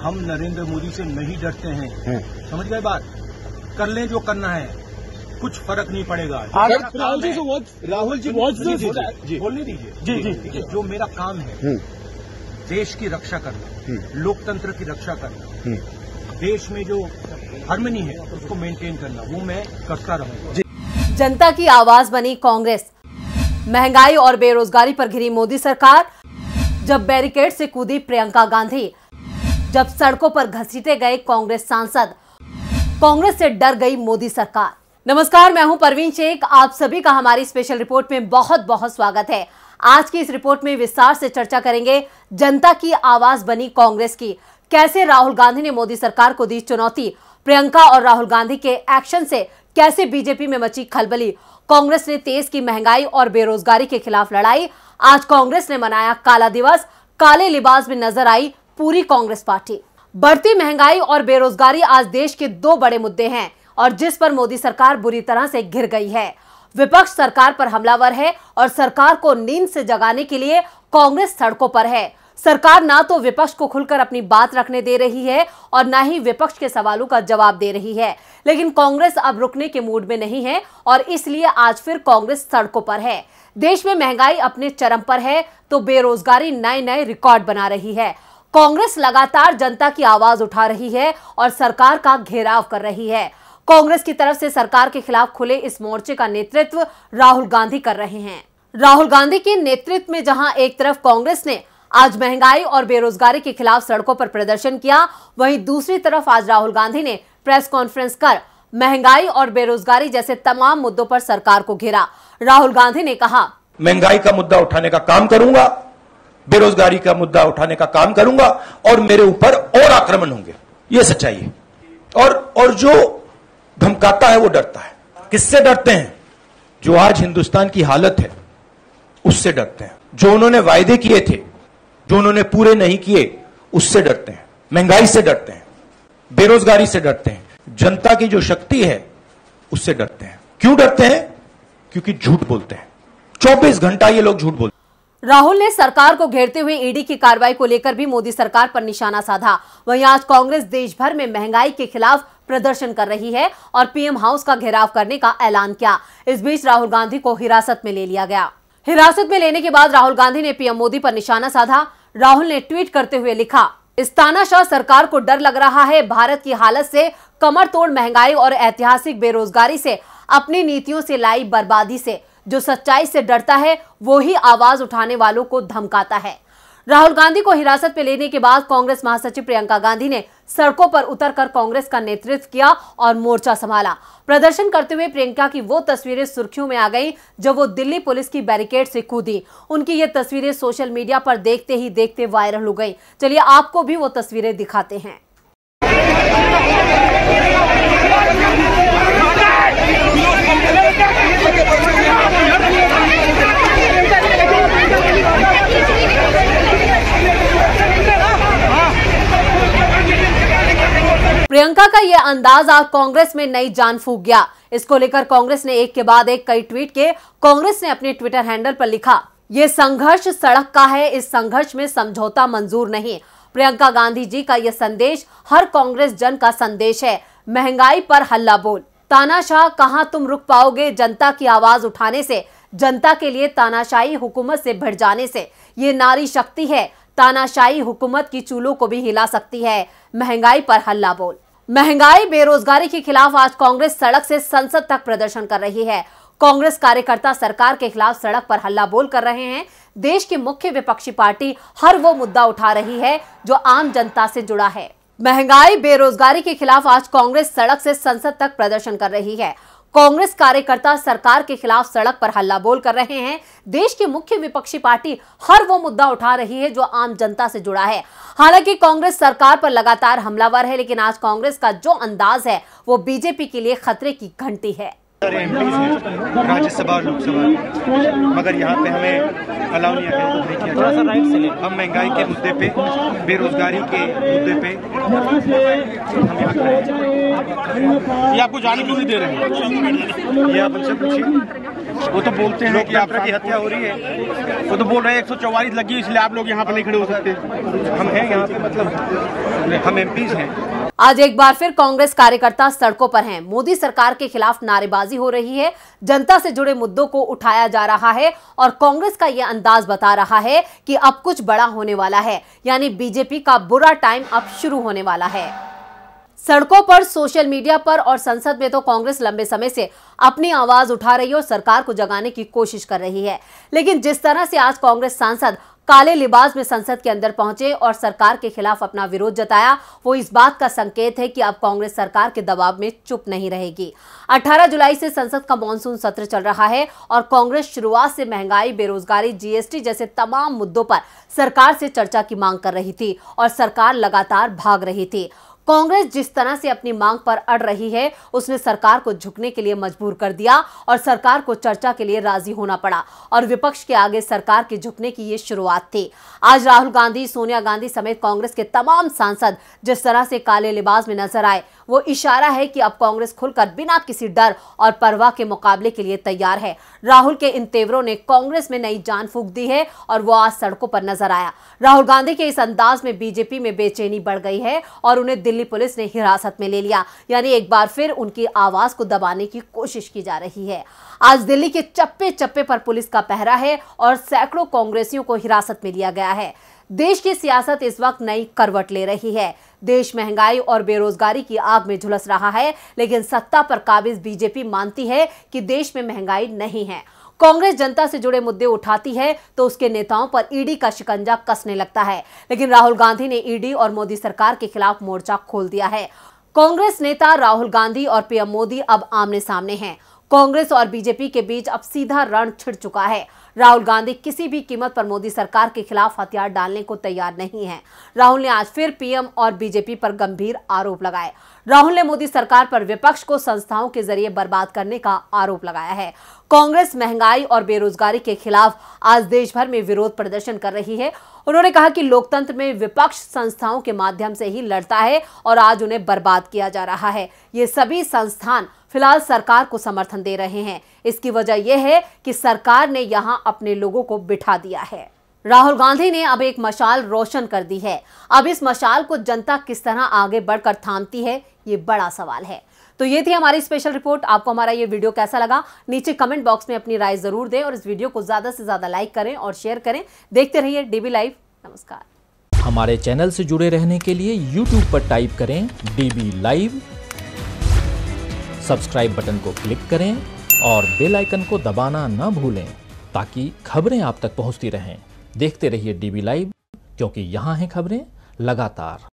हम नरेंद्र मोदी से नहीं डरते हैं समझ गए बात कर लें जो करना है कुछ फर्क नहीं पड़ेगा राहुल जी राहुल जी बोलने दीजिए जी जी जो मेरा काम है हम्म। देश की रक्षा करना हम्म। लोकतंत्र की रक्षा करना हम्म। देश में जो हारमोनी है उसको मेंटेन करना वो मैं करता रहूंगा जनता की आवाज बनी कांग्रेस महंगाई और बेरोजगारी पर घिरी मोदी सरकार जब बैरिकेड से कूदी प्रियंका गांधी जब सड़कों पर घसीटे गए कांग्रेस सांसद कांग्रेस से डर गई मोदी सरकार नमस्कार मैं हूं परवीन शेख आप सभी का हमारी स्पेशल रिपोर्ट में बहुत बहुत स्वागत है आज की इस रिपोर्ट में विस्तार से चर्चा करेंगे जनता की आवाज बनी कांग्रेस की कैसे राहुल गांधी ने मोदी सरकार को दी चुनौती प्रियंका और राहुल गांधी के एक्शन से कैसे बीजेपी में मची खलबली कांग्रेस ने तेज की महंगाई और बेरोजगारी के खिलाफ लड़ाई आज कांग्रेस ने मनाया काला दिवस काले लिबास में नजर आई पूरी कांग्रेस पार्टी बढ़ती महंगाई और बेरोजगारी आज देश के दो बड़े मुद्दे हैं और जिस पर मोदी सरकार बुरी तरह से घिर गई है विपक्ष सरकार पर हमलावर है और सरकार को नींद से जगाने के लिए कांग्रेस सड़कों पर है सरकार ना तो विपक्ष को खुलकर अपनी बात रखने दे रही है और ना ही विपक्ष के सवालों का जवाब दे रही है लेकिन कांग्रेस अब रुकने के मूड में नहीं है और इसलिए आज फिर कांग्रेस सड़कों पर है देश में महंगाई अपने चरम पर है तो बेरोजगारी नए नए रिकॉर्ड बना रही है कांग्रेस लगातार जनता की आवाज उठा रही है और सरकार का घेराव कर रही है कांग्रेस की तरफ से सरकार के खिलाफ खुले इस मोर्चे का नेतृत्व राहुल गांधी कर रहे हैं राहुल गांधी के नेतृत्व में जहां एक तरफ कांग्रेस ने आज महंगाई और बेरोजगारी के खिलाफ सड़कों पर प्रदर्शन किया वहीं दूसरी तरफ आज राहुल गांधी ने प्रेस कॉन्फ्रेंस कर महंगाई और बेरोजगारी जैसे तमाम मुद्दों पर सरकार को घेरा राहुल गांधी ने कहा महंगाई का मुद्दा उठाने का काम करूंगा बेरोजगारी का मुद्दा उठाने का काम करूंगा और मेरे ऊपर और आक्रमण होंगे ये सच्चाई है और और जो धमकाता है वो डरता है किससे डरते हैं जो आज हिंदुस्तान की हालत है उससे डरते हैं जो उन्होंने वायदे किए थे जो उन्होंने पूरे नहीं किए उससे डरते हैं महंगाई से डरते हैं बेरोजगारी से डरते हैं जनता की जो शक्ति है उससे डरते हैं क्यों डरते हैं क्योंकि झूठ बोलते हैं 24 घंटा ये लोग झूठ बोलते हैं राहुल ने सरकार को घेरते हुए ईडी की कार्रवाई को लेकर भी मोदी सरकार पर निशाना साधा वहीं आज कांग्रेस देश भर में महंगाई के खिलाफ प्रदर्शन कर रही है और पीएम हाउस का घेराव करने का ऐलान किया इस बीच राहुल गांधी को हिरासत में ले लिया गया हिरासत में लेने के बाद राहुल गांधी ने पीएम मोदी पर निशाना साधा राहुल ने ट्वीट करते हुए लिखा इस शाह सरकार को डर लग रहा है भारत की हालत से कमर तोड़ महंगाई और ऐतिहासिक बेरोजगारी से अपनी नीतियों से लाई बर्बादी से जो सच्चाई से डरता है वो ही आवाज उठाने वालों को धमकाता है राहुल गांधी को हिरासत में लेने के बाद कांग्रेस महासचिव प्रियंका गांधी ने सड़कों पर उतरकर कांग्रेस का नेतृत्व किया और मोर्चा संभाला प्रदर्शन करते हुए प्रियंका की वो तस्वीरें सुर्खियों में आ गई जब वो दिल्ली पुलिस की बैरिकेड से कूदी उनकी ये तस्वीरें सोशल मीडिया पर देखते ही देखते वायरल हो गई चलिए आपको भी वो तस्वीरें दिखाते हैं अंदाजा कांग्रेस में नई जान फूक गया इसको लेकर कांग्रेस ने एक के बाद एक कई ट्वीट के कांग्रेस ने अपने ट्विटर हैंडल पर लिखा ये संघर्ष सड़क का है इस संघर्ष में समझौता मंजूर नहीं प्रियंका गांधी जी का यह संदेश हर कांग्रेस जन का संदेश है महंगाई पर हल्ला बोल तानाशाह कहा तुम रुक पाओगे जनता की आवाज उठाने से जनता के लिए तानाशाही हुकूमत से भिड़ जाने से ये नारी शक्ति है तानाशाही हुकूमत की चूलों को भी हिला सकती है महंगाई पर हल्ला बोल महंगाई बेरोजगारी के खिलाफ आज कांग्रेस सड़क से संसद तक प्रदर्शन कर रही है कांग्रेस कार्यकर्ता सरकार के खिलाफ सड़क पर हल्ला बोल कर रहे हैं देश की मुख्य विपक्षी पार्टी हर वो मुद्दा उठा रही है जो आम जनता से जुड़ा है महंगाई बेरोजगारी के खिलाफ आज कांग्रेस सड़क से संसद तक प्रदर्शन कर रही है कांग्रेस कार्यकर्ता सरकार के खिलाफ सड़क पर हल्ला बोल कर रहे हैं देश की मुख्य विपक्षी पार्टी हर वो मुद्दा उठा रही है जो आम जनता से जुड़ा है हालांकि कांग्रेस सरकार पर लगातार हमलावर है लेकिन आज कांग्रेस का जो अंदाज है वो बीजेपी के लिए खतरे की घंटी है सारे एम हैं राज्यसभा और लोकसभा मगर यहाँ पे हमें अलाउ नहीं आया नहीं किया जा हम महंगाई के मुद्दे पे बेरोजगारी के मुद्दे पे हम यहाँ खड़े ये आपको जाने क्यों नहीं दे रहे हैं ये आप उनसे पूछिए वो तो बोलते हैं कि यात्रा की हत्या हो रही है वो तो बोल रहे हैं एक सौ चौवालीस लगी इसलिए आप लोग यहाँ पर नहीं खड़े हो सकते हम हैं यहाँ पे मतलब हम एम हैं आज एक बार फिर कांग्रेस कार्यकर्ता सड़कों पर हैं मोदी सरकार के खिलाफ नारेबाजी हो रही है जनता से जुड़े मुद्दों को उठाया जा रहा है और कांग्रेस का यह अंदाज बता रहा है कि अब कुछ बड़ा होने वाला है यानी बीजेपी का बुरा टाइम अब शुरू होने वाला है सड़कों पर सोशल मीडिया पर और संसद में तो कांग्रेस लंबे समय से अपनी आवाज उठा रही है और सरकार को जगाने की कोशिश कर रही है लेकिन जिस तरह से आज कांग्रेस सांसद काले लिबास में संसद के अंदर पहुंचे और सरकार के खिलाफ अपना विरोध जताया वो इस बात का संकेत है कि अब कांग्रेस सरकार के दबाव में चुप नहीं रहेगी 18 जुलाई से संसद का मानसून सत्र चल रहा है और कांग्रेस शुरुआत से महंगाई बेरोजगारी जीएसटी जैसे तमाम मुद्दों पर सरकार से चर्चा की मांग कर रही थी और सरकार लगातार भाग रही थी कांग्रेस जिस तरह से अपनी मांग पर अड़ रही है उसने सरकार को झुकने के लिए मजबूर कर दिया और सरकार को चर्चा के लिए राजी होना पड़ा और विपक्ष के आगे सरकार के झुकने की ये शुरुआत थी आज राहुल गांधी सोनिया गांधी समेत कांग्रेस के तमाम सांसद जिस तरह से काले लिबास में नजर आए वो इशारा है कि अब कांग्रेस खुलकर बिना किसी डर और परवाह के मुकाबले के लिए तैयार है राहुल के इन तेवरों ने कांग्रेस में नई जान फूक दी है और वो आज सड़कों पर नजर आया राहुल गांधी के इस अंदाज में बीजेपी में बेचैनी बढ़ गई है और उन्हें दिल्ली पुलिस ने हिरासत में ले लिया यानी एक बार फिर उनकी आवाज़ को दबाने की कोशिश की जा रही है आज दिल्ली के चप्पे चप्पे पर पुलिस का पहरा है और सैकड़ों कांग्रेसियों को हिरासत में लिया गया है देश की सियासत इस वक्त नई करवट ले रही है देश महंगाई और बेरोजगारी की आग में झुलस रहा है लेकिन सत्ता पर काबिज बीजेपी मानती है कि देश में महंगाई नहीं है कांग्रेस जनता से जुड़े मुद्दे उठाती है तो उसके नेताओं पर ईडी का शिकंजा कसने लगता है लेकिन राहुल गांधी ने ईडी और मोदी सरकार के खिलाफ मोर्चा खोल दिया है कांग्रेस नेता राहुल गांधी और पीएम मोदी अब आमने सामने हैं कांग्रेस और बीजेपी के बीच अब सीधा रण छिड़ चुका है राहुल गांधी किसी भी कीमत पर मोदी सरकार के खिलाफ हथियार डालने को तैयार नहीं है राहुल ने आज फिर पीएम और बीजेपी पर गंभीर आरोप लगाए राहुल ने मोदी सरकार पर विपक्ष को संस्थाओं के जरिए बर्बाद करने का आरोप लगाया है कांग्रेस महंगाई और बेरोजगारी के खिलाफ आज देश भर में विरोध प्रदर्शन कर रही है उन्होंने कहा कि लोकतंत्र में विपक्ष संस्थाओं के माध्यम से ही लड़ता है और आज उन्हें बर्बाद किया जा रहा है ये सभी संस्थान फिलहाल सरकार को समर्थन दे रहे हैं इसकी वजह यह है कि सरकार ने यहां अपने लोगों को बिठा दिया है राहुल गांधी ने अब एक मशाल रोशन कर दी है अब इस मशाल को जनता किस तरह आगे बढ़कर थामती है ये बड़ा सवाल है तो ये थी हमारी स्पेशल रिपोर्ट आपको हमारा ये वीडियो कैसा लगा नीचे कमेंट बॉक्स में अपनी राय जरूर दें और इस वीडियो को ज्यादा से ज्यादा लाइक करें और शेयर करें देखते रहिए डीबी लाइव नमस्कार हमारे चैनल से जुड़े रहने के लिए यूट्यूब पर टाइप करें डीबी लाइव सब्सक्राइब बटन को क्लिक करें और बेल आइकन को दबाना ना भूलें ताकि खबरें आप तक पहुंचती रहें देखते रहिए डीबी लाइव क्योंकि यहां हैं खबरें लगातार